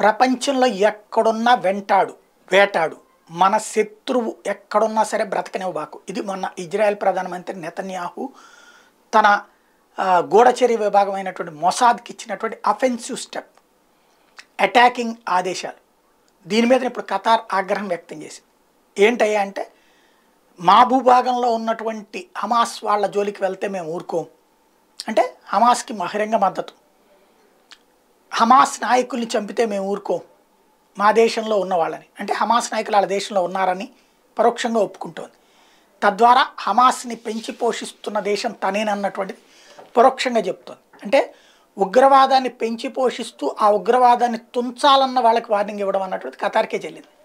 ప్రపంచంలో ఎక్కడున్నా వెంటాడు వేటాడు మన శత్రువు ఎక్కడున్నా సరే బ్రతకనివ్వబాకు ఇది మొన్న ఇజ్రాయెల్ ప్రధానమంత్రి నెతన్యాహు తన గూఢచర్య విభాగమైనటువంటి మొసాద్కి ఇచ్చినటువంటి అఫెన్సివ్ స్టెప్ అటాకింగ్ ఆదేశాలు దీని మీద ఇప్పుడు ఖతార్ ఆగ్రహం వ్యక్తం చేసింది ఏంటయ్యా అంటే మా భూభాగంలో ఉన్నటువంటి హమాస్ వాళ్ళ జోలికి వెళ్తే మేము ఊరుకోం అంటే హమాస్కి బహిరంగ మద్దతు హమాస్ నాయకుల్ని చంపితే మేము ఊరుకో మా దేశంలో ఉన్న వాళ్ళని అంటే హమాస్ నాయకులు వాళ్ళ దేశంలో ఉన్నారని పరోక్షంగా ఒప్పుకుంటోంది తద్వారా హమాస్ని పెంచి పోషిస్తున్న దేశం తనేనన్నటువంటిది పరోక్షంగా చెప్తోంది అంటే ఉగ్రవాదాన్ని పెంచి పోషిస్తూ ఆ ఉగ్రవాదాన్ని తుంచాలన్న వాళ్ళకి వార్నింగ్ ఇవ్వడం అన్నటువంటిది కతార్కే చెల్లింది